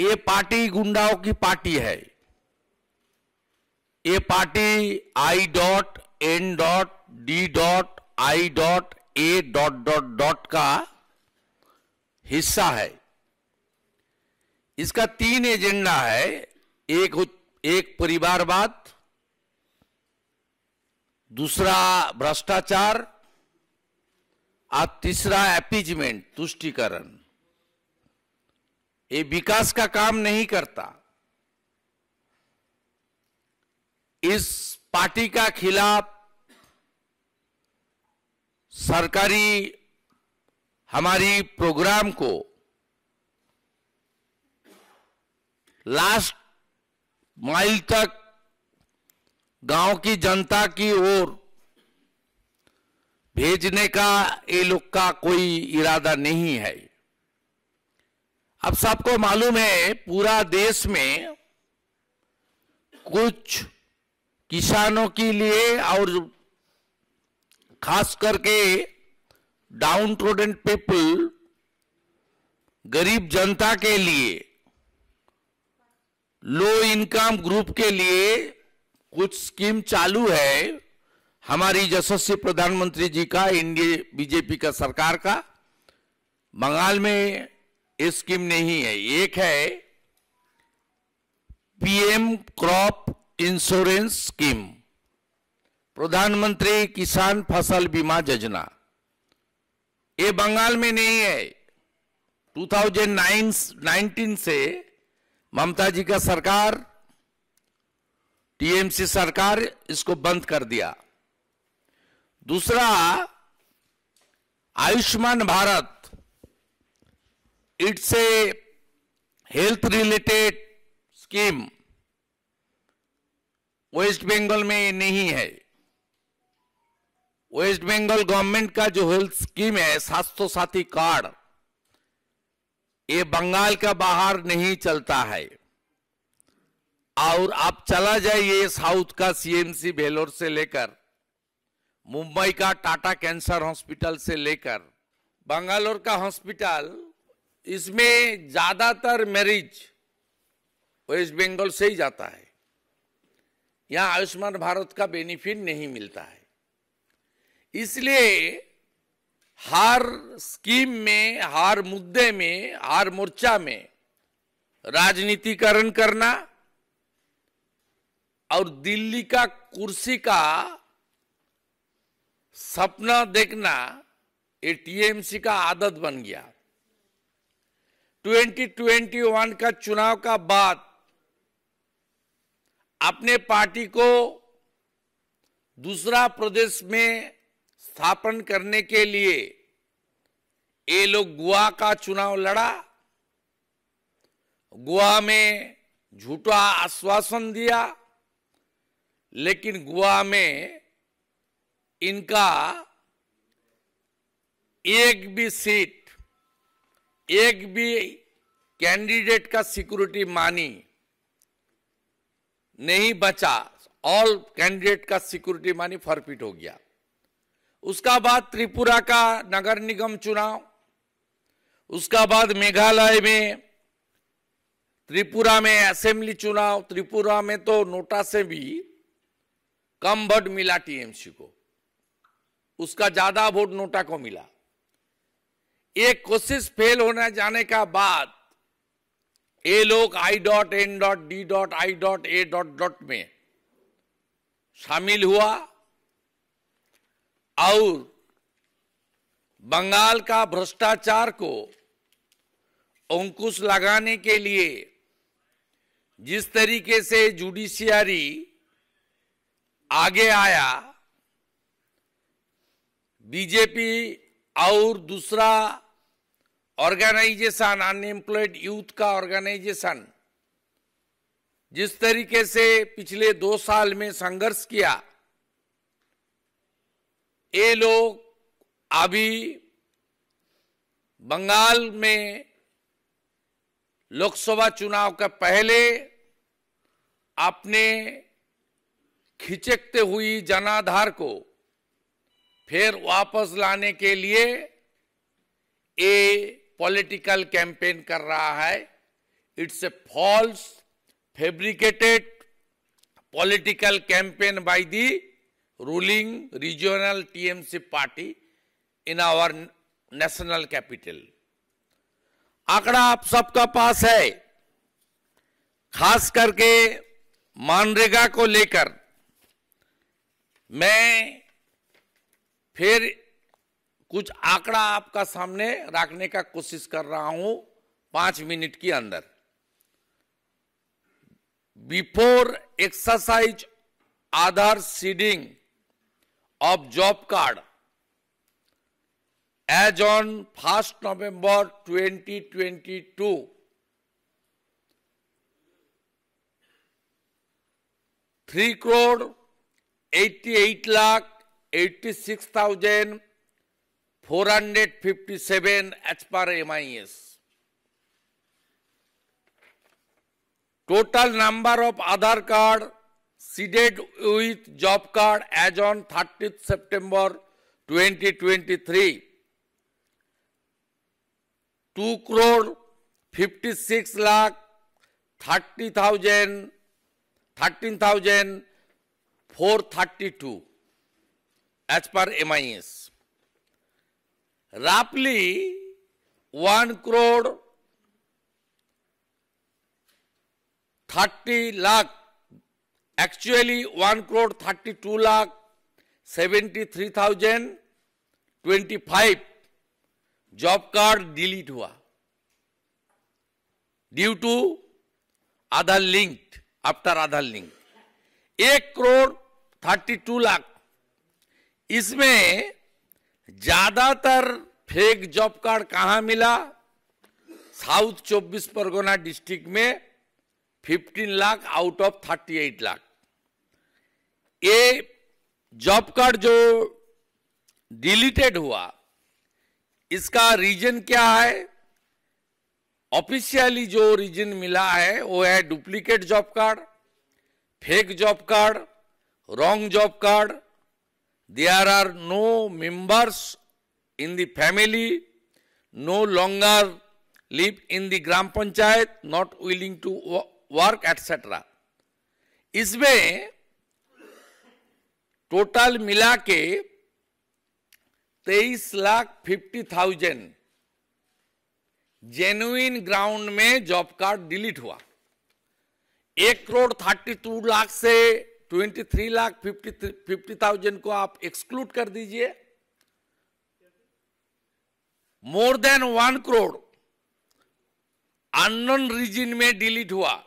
ये पार्टी गुंडाओं की पार्टी है ये party I dot N dot D dot I dot A dot dot dot का हिस्सा है इसका तीन एजेंडा है एक एक परिवारवाद दूसरा भ्रष्टाचार और तीसरा एपीजमेंट तुष्टिकरण ये विकास का काम नहीं करता इस पार्टी का खिलाफ सरकारी हमारी प्रोग्राम को लास्ट माइल तक गांव की जनता की ओर भेजने का ये लोग का कोई इरादा नहीं है अब सबको मालूम है पूरा देश में कुछ किसानों के लिए और खास करके डाउन ट्रोडेंट पीपल गरीब जनता के लिए लो इनकम ग्रुप के लिए कुछ स्कीम चालू है हमारी यशस्वी प्रधानमंत्री जी का इंडिया बीजेपी का सरकार का बंगाल में स्कीम नहीं है एक है पीएम क्रॉप इंश्योरेंस स्कीम प्रधानमंत्री किसान फसल बीमा योजना ये बंगाल में नहीं है 2019 से ममता जी का सरकार टीएमसी सरकार इसको बंद कर दिया दूसरा Ayushman Bharat it's a health related scheme West Bengal में नहीं है वेस्ट बंगाल गवर्नमेंट का जो हेल्थ स्कीम है स्वास्थ्य साथी कार्ड ये बंगाल का बाहर नहीं चलता है और आप चला जाइए साउथ का सीएमसी भेलोर से लेकर मुंबई का टाटा कैंसर हॉस्पिटल से लेकर बंगालोर का हॉस्पिटल इसमें ज़्यादातर मैरिज वेस्ट बंगाल से ही जाता है यहां आयुष्मान भारत का बेनिफिट नहीं मिलता है इसलिए हर स्कीम में हर मुद्दे में हर मोर्चा में राजनीतिकरण करना और दिल्ली का कुर्सी का सपना देखना ये टीएमसी का आदत बन गया 2021 का चुनाव का बाद अपने पार्टी को दूसरा प्रदेश में स्थापन करने के लिए ये लोग गोवा का चुनाव लड़ा गोवा में झूठा आश्वासन दिया लेकिन गोवा में इनका एक भी सीट एक भी कैंडिडेट का सिक्योरिटी मानी नहीं बचा ऑल कैंडिडेट का सिक्योरिटी मानी फॉरफिट हो गया उसका बाद त्रिपुरा का नगर निगम चुनाव उसका बाद मेघालय में त्रिपुरा में असेंबली चुनाव त्रिपुरा में तो नोटा से भी कम वोट मिला टीएमसी को उसका ज्यादा वोट नोटा को मिला ये कोशिश फेल होने जाने का बाद ये लोग I dot N dot D dot I dot A dot dot में शामिल हुआ और बंगाल का भ्रष्टाचार को अंकुश लगाने के लिए जिस तरीके से जुडिशियरी आगे आया बीजेपी और दूसरा ऑर्गेनाइजेशन अनएम्प्लॉयड यूथ का ऑर्गेनाइजेशन जिस तरीके से पिछले दो साल में संघर्ष किया ये लोग अभी बंगाल में लोकसभा चुनाव का पहले अपने खिचकते हुई जनाधार को फिर वापस लाने के लिए ये पॉलिटिकल कैंपेन कर रहा है it's a false fabricated political campaign by the ruling regional TMC party in our national capital आंकड़ा आप सबका पास है खास करके मानरेगा को लेकर मैं फिर कुछ आंकड़ा आपका सामने रखने का कोशिश कर रहा हूं पांच मिनट के अंदर before exercise Aadhaar seeding of job card as on first November 2022 three crore eighty eight lakh eighty six thousand four hundred fifty seven as per MIS total number of Aadhaar card seeded with job card as on thirtieth September twenty twenty three two crore fifty six lakh thirty thousand thirteen thousand four thirty two as per MIS Rapidly, one crore thirty lakh actually one crore thirty two lakh seventy three thousand twenty five job card delete हुआ due to Aadhaar linked after Aadhaar link एक crore thirty two lakh इसमें ज्यादातर fake job card कहाँ मिला south 24 Pargana district में 15 lakh out of 38 lakh ये job card जो deleted हुआ इसका रीजन क्या है ऑफिशियली जो रीजन मिला है वो है duplicate job card fake job card wrong job card there are no members in the family, no longer live in the Gram Panchayat, not willing to work, etc. isme total mila ke 23 lakh 50000 genuine ground mein job card delete hua 1 crore 32 lakh se twenty three lakh fifty fifty thousand को आप exclude कर दीजिए more than one crore अन reason में delete हुआ